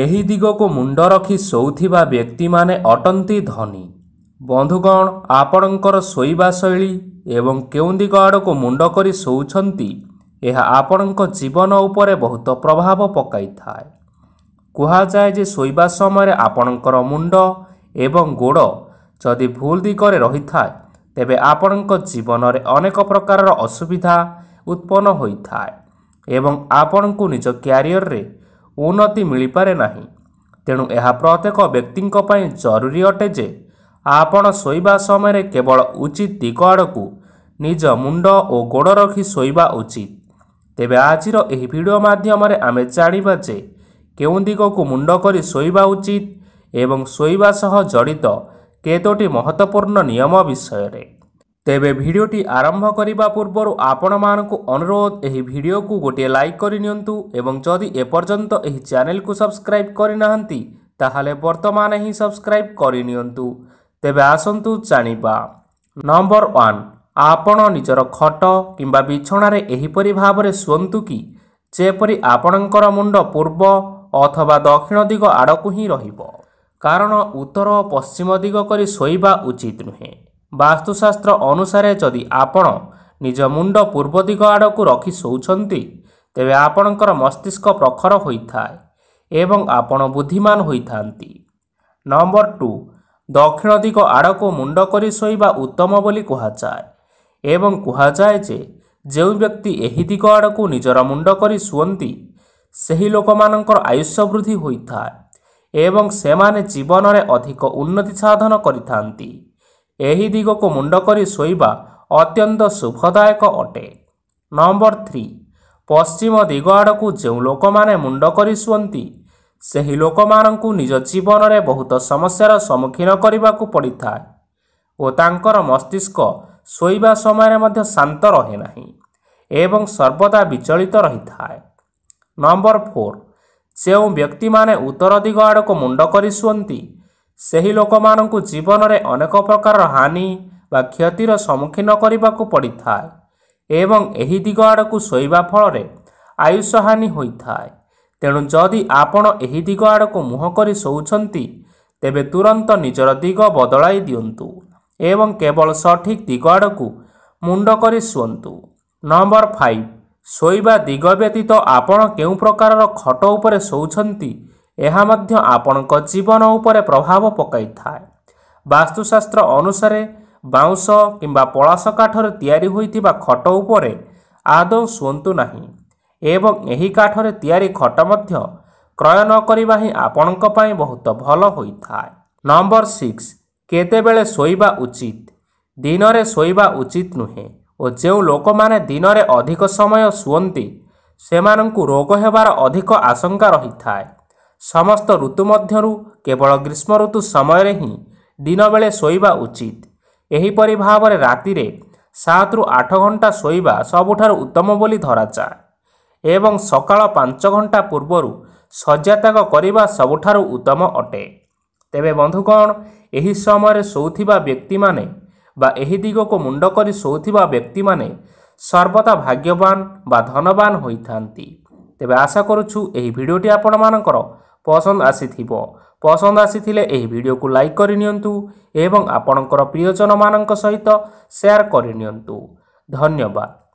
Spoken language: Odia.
ଏହି ଦିଗକୁ ମୁଣ୍ଡ ରଖି ଶୋଉଥିବା ବ୍ୟକ୍ତିମାନେ ଅଟନ୍ତି ଧନୀ ବନ୍ଧୁଗଣ ଆପଣଙ୍କର ଶୋଇବା ଶୈଳୀ ଏବଂ କେଉଁ ଦିଗ ଆଡ଼କୁ ମୁଣ୍ଡ କରି ଶୋଉଛନ୍ତି ଏହା ଆପଣଙ୍କ ଜୀବନ ଉପରେ ବହୁତ ପ୍ରଭାବ ପକାଇଥାଏ କୁହାଯାଏ ଯେ ଶୋଇବା ସମୟରେ ଆପଣଙ୍କର ମୁଣ୍ଡ ଏବଂ ଗୋଡ଼ ଯଦି ଭୁଲ ଦିଗରେ ରହିଥାଏ ତେବେ ଆପଣଙ୍କ ଜୀବନରେ ଅନେକ ପ୍ରକାରର ଅସୁବିଧା ଉତ୍ପନ୍ନ ହୋଇଥାଏ ଏବଂ ଆପଣଙ୍କୁ ନିଜ କ୍ୟାରିଅରରେ ଉନ୍ନତି ମିଳିପାରେ ନାହିଁ ତେଣୁ ଏହା ପ୍ରତ୍ୟେକ ବ୍ୟକ୍ତିଙ୍କ ପାଇଁ ଜରୁରୀ ଅଟେ ଯେ ଆପଣ ଶୋଇବା ସମୟରେ କେବଳ ଉଚିତ ଦିଗ ଆଡ଼କୁ ନିଜ ମୁଣ୍ଡ ଓ ଗୋଡ଼ ରଖି ଶୋଇବା ଉଚିତ ତେବେ ଆଜିର ଏହି ଭିଡ଼ିଓ ମାଧ୍ୟମରେ ଆମେ ଜାଣିବା ଯେ କେଉଁ ଦିଗକୁ ମୁଣ୍ଡ କରି ଶୋଇବା ଉଚିତ ଏବଂ ଶୋଇବା ସହ ଜଡ଼ିତ କେତୋଟି ମହତ୍ତ୍ୱପୂର୍ଣ୍ଣ ନିୟମ ବିଷୟରେ ତେବେ ଭିଡ଼ିଓଟି ଆରମ୍ଭ କରିବା ପୂର୍ବରୁ ଆପଣମାନଙ୍କୁ ଅନୁରୋଧ ଏହି ଭିଡ଼ିଓକୁ ଗୋଟିଏ ଲାଇକ୍ କରିନିଅନ୍ତୁ ଏବଂ ଯଦି ଏପର୍ଯ୍ୟନ୍ତ ଏହି ଚ୍ୟାନେଲକୁ ସବସ୍କ୍ରାଇବ୍ କରିନାହାନ୍ତି ତାହେଲେ ବର୍ତ୍ତମାନ ହିଁ ସବସ୍କ୍ରାଇବ୍ କରିନିଅନ୍ତୁ ତେବେ ଆସନ୍ତୁ ଜାଣିବା ନମ୍ବର ୱାନ୍ ଆପଣ ନିଜର ଖଟ କିମ୍ବା ବିଛଣାରେ ଏହିପରି ଭାବରେ ଶୁଅନ୍ତୁ କି ଯେପରି ଆପଣଙ୍କର ମୁଣ୍ଡ ପୂର୍ବ ଅଥବା ଦକ୍ଷିଣ ଦିଗ ଆଡ଼କୁ ହିଁ ରହିବ କାରଣ ଉତ୍ତର ପଶ୍ଚିମ ଦିଗ କରି ଶୋଇବା ଉଚିତ ନୁହେଁ ବାସ୍ତୁଶାସ୍ତ୍ର ଅନୁସାରେ ଯଦି ଆପଣ ନିଜ ମୁଣ୍ଡ ପୂର୍ବ ଦିଗ ଆଡ଼କୁ ରଖି ଶୋଉଛନ୍ତି ତେବେ ଆପଣଙ୍କର ମସ୍ତିଷ୍କ ପ୍ରଖର ହୋଇଥାଏ ଏବଂ ଆପଣ ବୁଦ୍ଧିମାନ ହୋଇଥାନ୍ତି ନମ୍ବର ଟୁ ଦକ୍ଷିଣ ଦିଗ ଆଡ଼କୁ ମୁଣ୍ଡ କରି ଶୋଇବା ଉତ୍ତମ ବୋଲି କୁହାଯାଏ ଏବଂ କୁହାଯାଏ ଯେ ଯେଉଁ ବ୍ୟକ୍ତି ଏହି ଦିଗ ଆଡ଼କୁ ନିଜର ମୁଣ୍ଡ କରି ଶୁଅନ୍ତି ସେହି ଲୋକମାନଙ୍କର ଆୟୁଷ୍ୟ ବୃଦ୍ଧି ହୋଇଥାଏ ଏବଂ ସେମାନେ ଜୀବନରେ ଅଧିକ ଉନ୍ନତି ସାଧନ କରିଥାନ୍ତି ଏହି ଦିଗକୁ ମୁଣ୍ଡ କରି ଶୋଇବା ଅତ୍ୟନ୍ତ ଶୁଭଦାୟକ ଅଟେ ନମ୍ବର ଥ୍ରୀ ପଶ୍ଚିମ ଦିଗ ଆଡ଼କୁ ଯେଉଁ ଲୋକମାନେ ମୁଣ୍ଡ କରି ଶୁଅନ୍ତି ସେହି ଲୋକମାନଙ୍କୁ ନିଜ ଜୀବନରେ ବହୁତ ସମସ୍ୟାର ସମ୍ମୁଖୀନ କରିବାକୁ ପଡ଼ିଥାଏ ଓ ତାଙ୍କର ମସ୍ତିଷ୍କ ଶୋଇବା ସମୟରେ ମଧ୍ୟ ଶାନ୍ତ ରହେ ନାହିଁ ଏବଂ ସର୍ବଦା ବିଚଳିତ ରହିଥାଏ ନମ୍ବର ଫୋର୍ ଯେଉଁ ବ୍ୟକ୍ତିମାନେ ଉତ୍ତର ଦିଗ ଆଡ଼କୁ ମୁଣ୍ଡ କରି ଶୁଅନ୍ତି ସେହି ଲୋକମାନଙ୍କୁ ଜୀବନରେ ଅନେକ ପ୍ରକାର ହାନି ବା କ୍ଷତିର ସମ୍ମୁଖୀନ କରିବାକୁ ପଡ଼ିଥାଏ ଏବଂ ଏହି ଦିଗ ଆଡ଼କୁ ଶୋଇବା ଫଳରେ ଆୟୁଷ ହାନି ହୋଇଥାଏ ତେଣୁ ଯଦି ଆପଣ ଏହି ଦିଗ ଆଡ଼କୁ ମୁହଁ କରି ଶୋଉଛନ୍ତି ତେବେ ତୁରନ୍ତ ନିଜର ଦିଗ ବଦଳାଇ ଦିଅନ୍ତୁ ଏବଂ କେବଳ ସଠିକ୍ ଦିଗ ଆଡ଼କୁ ମୁଣ୍ଡ କରି ଶୁଅନ୍ତୁ ନମ୍ବର ଫାଇଭ୍ ଶୋଇବା ଦିଗ ବ୍ୟତୀତ ଆପଣ କେଉଁ ପ୍ରକାରର ଖଟ ଉପରେ ଶୋଉଛନ୍ତି ଏହା ମଧ୍ୟ ଆପଣଙ୍କ ଜୀବନ ଉପରେ ପ୍ରଭାବ ପକାଇଥାଏ ବାସ୍ତୁଶାସ୍ତ୍ର ଅନୁସାରେ ବାଉଁଶ କିମ୍ବା ପଳାଶ କାଠରେ ତିଆରି ହୋଇଥିବା ଖଟ ଉପରେ ଆଦୌ ଶୁଅନ୍ତୁ ନାହିଁ ଏବଂ ଏହି କାଠରେ ତିଆରି ଖଟ ମଧ୍ୟ କ୍ରୟ ନ କରିବା ହିଁ ଆପଣଙ୍କ ପାଇଁ ବହୁତ ଭଲ ହୋଇଥାଏ ନମ୍ବର ସିକ୍ସ କେତେବେଳେ ଶୋଇବା ଉଚିତ ଦିନରେ ଶୋଇବା ଉଚିତ ନୁହେଁ ଓ ଯେଉଁ ଲୋକମାନେ ଦିନରେ ଅଧିକ ସମୟ ଶୁଅନ୍ତି ସେମାନଙ୍କୁ ରୋଗ ହେବାର ଅଧିକ ଆଶଙ୍କା ରହିଥାଏ ସମସ୍ତ ଋତୁ ମଧ୍ୟରୁ କେବଳ ଗ୍ରୀଷ୍ମ ଋତୁ ସମୟରେ ହିଁ ଦିନବେଳେ ଶୋଇବା ଉଚିତ ଏହିପରି ଭାବରେ ରାତିରେ ସାତରୁ ଆଠ ଘଣ୍ଟା ଶୋଇବା ସବୁଠାରୁ ଉତ୍ତମ ବୋଲି ଧରାଯାଏ ଏବଂ ସକାଳ ପାଞ୍ଚ ଘଣ୍ଟା ପୂର୍ବରୁ ଶଯ୍ୟାତ୍ୟାଗ କରିବା ସବୁଠାରୁ ଉତ୍ତମ ଅଟେ ତେବେ ବନ୍ଧୁ କ'ଣ ଏହି ସମୟରେ ଶୋଉଥିବା ବ୍ୟକ୍ତିମାନେ ବା ଏହି ଦିଗକୁ ମୁଣ୍ଡ କରି ଶୋଉଥିବା ବ୍ୟକ୍ତିମାନେ ସର୍ବଦା ଭାଗ୍ୟବାନ ବା ଧନବାନ ହୋଇଥାନ୍ତି ତେବେ ଆଶା କରୁଛୁ ଏହି ଭିଡ଼ିଓଟି ଆପଣମାନଙ୍କର ପସନ୍ଦ ଆସିଥିବ ପସନ୍ଦ ଆସିଥିଲେ ଏହି ଭିଡ଼ିଓକୁ ଲାଇକ୍ କରିନିଅନ୍ତୁ ଏବଂ ଆପଣଙ୍କର ପ୍ରିୟଜନମାନଙ୍କ ସହିତ ସେୟାର କରିନିଅନ୍ତୁ ଧନ୍ୟବାଦ